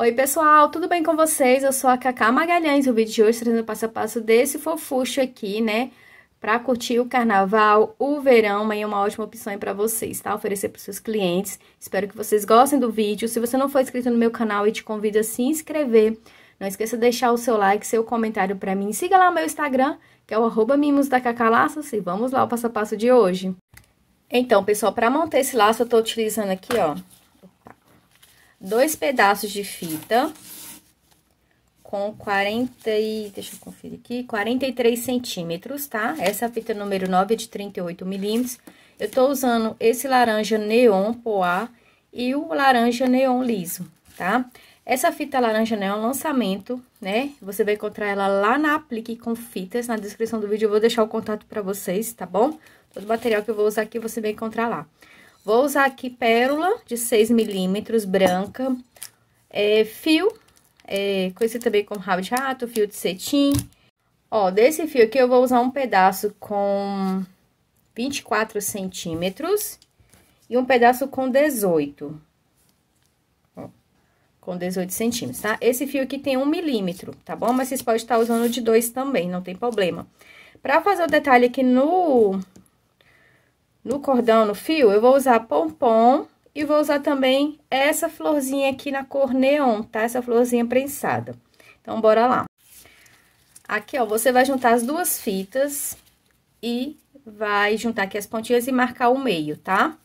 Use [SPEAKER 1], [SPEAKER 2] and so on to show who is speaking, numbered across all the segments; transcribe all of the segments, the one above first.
[SPEAKER 1] Oi pessoal, tudo bem com vocês? Eu sou a Cacá Magalhães, o vídeo de hoje trazendo passo a passo desse fofuxo aqui, né? Pra curtir o carnaval, o verão, aí é uma ótima opção aí pra vocês, tá? Oferecer pros seus clientes. Espero que vocês gostem do vídeo. Se você não for inscrito no meu canal, eu te convido a se inscrever. Não esqueça de deixar o seu like, seu comentário pra mim. Siga lá o meu Instagram, que é o arroba mimos da cacalaças. E vamos lá o passo a passo de hoje. Então, pessoal, pra montar esse laço, eu tô utilizando aqui, ó, dois pedaços de fita com 40 e, deixa eu conferir aqui, 43 centímetros, tá? Essa é fita número 9 de 38 milímetros. Eu tô usando esse laranja neon poá e o laranja neon liso, tá? Essa fita laranja neon é lançamento, né? Você vai encontrar ela lá na Aplique com Fitas, na descrição do vídeo eu vou deixar o contato pra vocês, tá bom? Todo o material que eu vou usar aqui você vai encontrar lá. Vou usar aqui pérola de 6 milímetros, branca, é, fio, é, conhecido também como rabo de rato, fio de cetim. Ó, desse fio aqui eu vou usar um pedaço com 24 centímetros e um pedaço com 18. Ó, com 18 centímetros, tá? Esse fio aqui tem 1 milímetro, tá bom? Mas vocês podem estar usando de dois também, não tem problema. Pra fazer o detalhe aqui no, no cordão, no fio, eu vou usar pompom e vou usar também essa florzinha aqui na cor neon, tá? Essa florzinha prensada. Então, bora lá. Aqui, ó, você vai juntar as duas fitas e vai juntar aqui as pontinhas e marcar o meio, tá?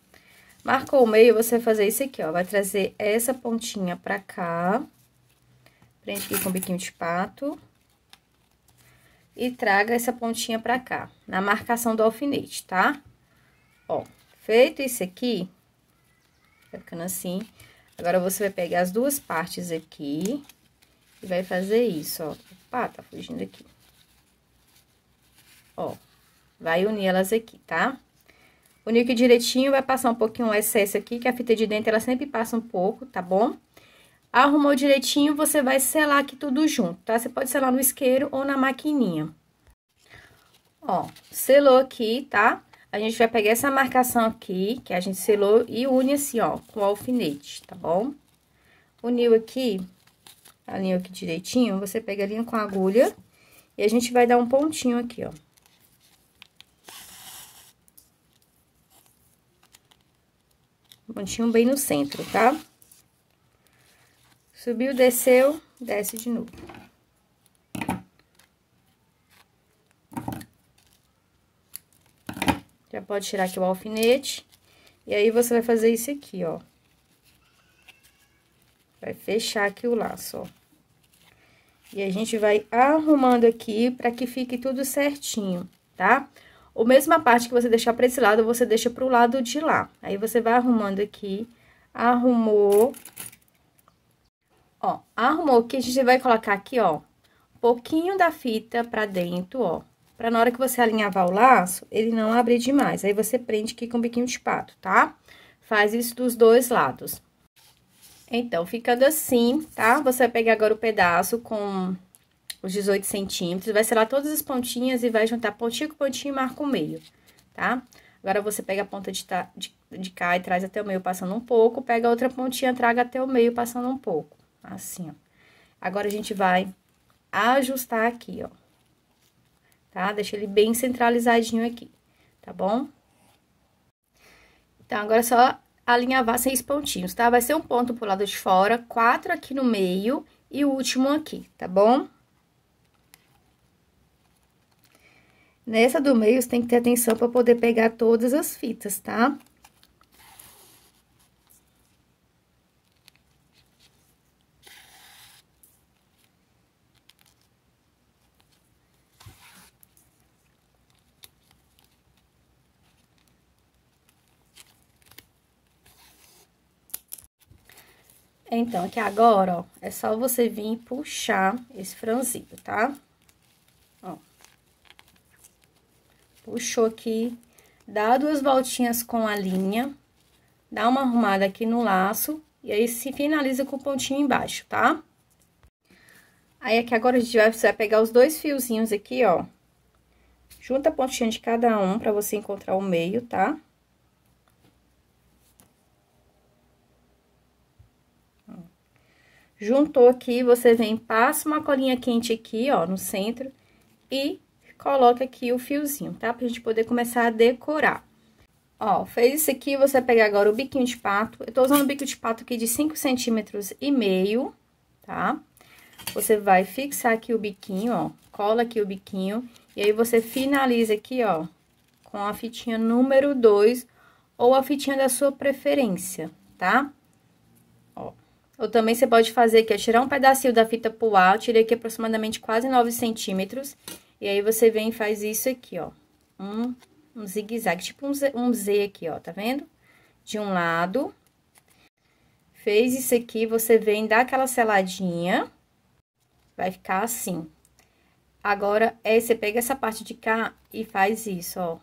[SPEAKER 1] Marcou o meio, você vai fazer isso aqui, ó, vai trazer essa pontinha pra cá, prende aqui com o biquinho de pato e traga essa pontinha pra cá, na marcação do alfinete, tá? Tá? Ó, feito isso aqui, vai ficando assim. Agora, você vai pegar as duas partes aqui e vai fazer isso, ó. Opa, tá fugindo aqui. Ó, vai unir elas aqui, tá? Unir aqui direitinho, vai passar um pouquinho o excesso aqui, que a fita de dentro, ela sempre passa um pouco, tá bom? Arrumou direitinho, você vai selar aqui tudo junto, tá? Você pode selar no isqueiro ou na maquininha. Ó, selou aqui, tá? a gente vai pegar essa marcação aqui, que a gente selou, e une assim, ó, com o alfinete, tá bom? Uniu aqui, a linha aqui direitinho, você pega a linha com a agulha e a gente vai dar um pontinho aqui, ó. Pontinho bem no centro, tá? Subiu, desceu, desce de novo. Já pode tirar aqui o alfinete. E aí, você vai fazer isso aqui, ó. Vai fechar aqui o laço, ó. E a gente vai arrumando aqui para que fique tudo certinho, tá? o mesma parte que você deixar para esse lado, você deixa para o lado de lá. Aí, você vai arrumando aqui, arrumou. Ó, arrumou que a gente vai colocar aqui, ó, pouquinho da fita para dentro, ó para na hora que você alinhavar o laço, ele não abrir demais. Aí, você prende aqui com o biquinho de pato, tá? Faz isso dos dois lados. Então, ficando assim, tá? Você vai pegar agora o pedaço com os 18 centímetros, vai selar todas as pontinhas e vai juntar pontinho com pontinho e marca o meio, tá? Agora, você pega a ponta de, ta, de, de cá e traz até o meio passando um pouco, pega a outra pontinha, traga até o meio passando um pouco, assim, ó. Agora, a gente vai ajustar aqui, ó tá? Deixa ele bem centralizadinho aqui, tá bom? Então, agora é só alinhavar seis pontinhos, tá? Vai ser um ponto pro lado de fora, quatro aqui no meio e o último aqui, tá bom? Nessa do meio, você tem que ter atenção para poder pegar todas as fitas, tá? Tá? Então, aqui agora, ó, é só você vir puxar esse franzinho, tá? Ó. Puxou aqui, dá duas voltinhas com a linha, dá uma arrumada aqui no laço, e aí se finaliza com o pontinho embaixo, tá? Aí, aqui agora, a gente vai precisar pegar os dois fiozinhos aqui, ó. Junta a pontinha de cada um pra você encontrar o meio, tá? Tá? Juntou aqui, você vem, passa uma colinha quente aqui, ó, no centro e coloca aqui o fiozinho, tá? Pra gente poder começar a decorar. Ó, fez isso aqui, você pegar agora o biquinho de pato. Eu tô usando o biquinho de pato aqui de 5 centímetros e meio, tá? Você vai fixar aqui o biquinho, ó, cola aqui o biquinho. E aí, você finaliza aqui, ó, com a fitinha número 2 ou a fitinha da sua preferência, tá? Tá? Ou também você pode fazer aqui é tirar um pedacinho da fita pro out tirei aqui aproximadamente quase 9 centímetros. E aí, você vem e faz isso aqui, ó. Um, um zigue-zague, tipo um Z, um Z aqui, ó, tá vendo? De um lado. Fez isso aqui, você vem dá aquela seladinha. Vai ficar assim. Agora, é, você pega essa parte de cá e faz isso, ó.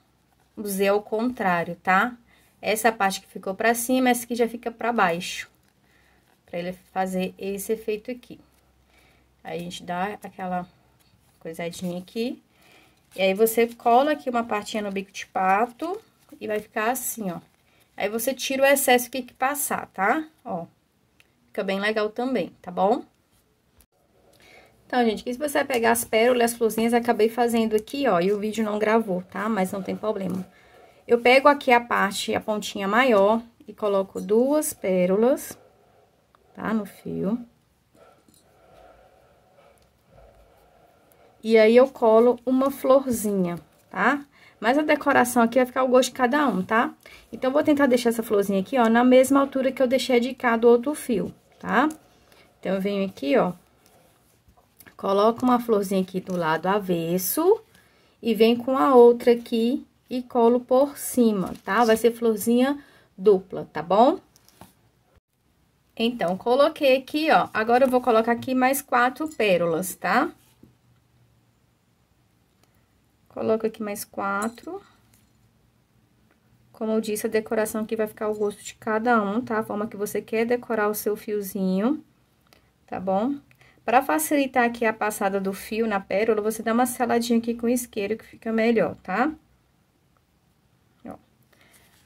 [SPEAKER 1] O Z ao é contrário, tá? Essa parte que ficou pra cima, essa aqui já fica pra baixo para ele fazer esse efeito aqui. Aí, a gente dá aquela coisadinha aqui. E aí, você cola aqui uma partinha no bico de pato e vai ficar assim, ó. Aí, você tira o excesso que, que passar, tá? Ó, fica bem legal também, tá bom? Então, gente, que se você pegar as pérolas, as florzinhas, acabei fazendo aqui, ó, e o vídeo não gravou, tá? Mas não tem problema. Eu pego aqui a parte, a pontinha maior, e coloco duas pérolas tá? No fio. E aí, eu colo uma florzinha, tá? Mas a decoração aqui vai ficar o gosto de cada um, tá? Então, vou tentar deixar essa florzinha aqui, ó, na mesma altura que eu deixei de cada outro fio, tá? Então, eu venho aqui, ó, coloco uma florzinha aqui do lado avesso e vem com a outra aqui e colo por cima, tá? Vai ser florzinha dupla, tá bom? Então, coloquei aqui, ó. Agora, eu vou colocar aqui mais quatro pérolas, tá? Coloco aqui mais quatro. Como eu disse, a decoração aqui vai ficar ao gosto de cada um, tá? A forma que você quer decorar o seu fiozinho, tá bom? Para facilitar aqui a passada do fio na pérola, você dá uma seladinha aqui com isqueiro que fica melhor, tá? Ó.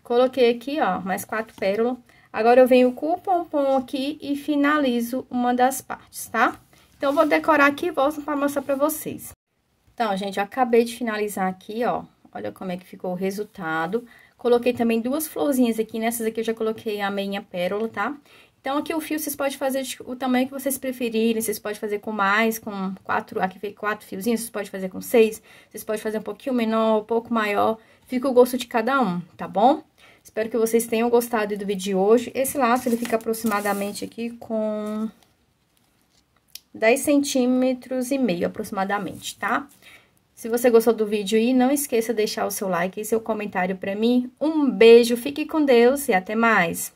[SPEAKER 1] Coloquei aqui, ó, mais quatro pérolas. Agora, eu venho com o pompom aqui e finalizo uma das partes, tá? Então, eu vou decorar aqui e volto pra mostrar pra vocês. Então, gente, eu acabei de finalizar aqui, ó. Olha como é que ficou o resultado. Coloquei também duas florzinhas aqui, nessas aqui eu já coloquei a meia pérola, tá? Então, aqui o fio vocês podem fazer o tamanho que vocês preferirem, vocês podem fazer com mais, com quatro, aqui veio quatro fiozinhos, vocês podem fazer com seis, vocês podem fazer um pouquinho menor, um pouco maior, fica o gosto de cada um, tá bom? Espero que vocês tenham gostado do vídeo de hoje. Esse laço, ele fica aproximadamente aqui com 10 centímetros e meio, aproximadamente, tá? Se você gostou do vídeo e não esqueça de deixar o seu like e seu comentário pra mim. Um beijo, fique com Deus e até mais!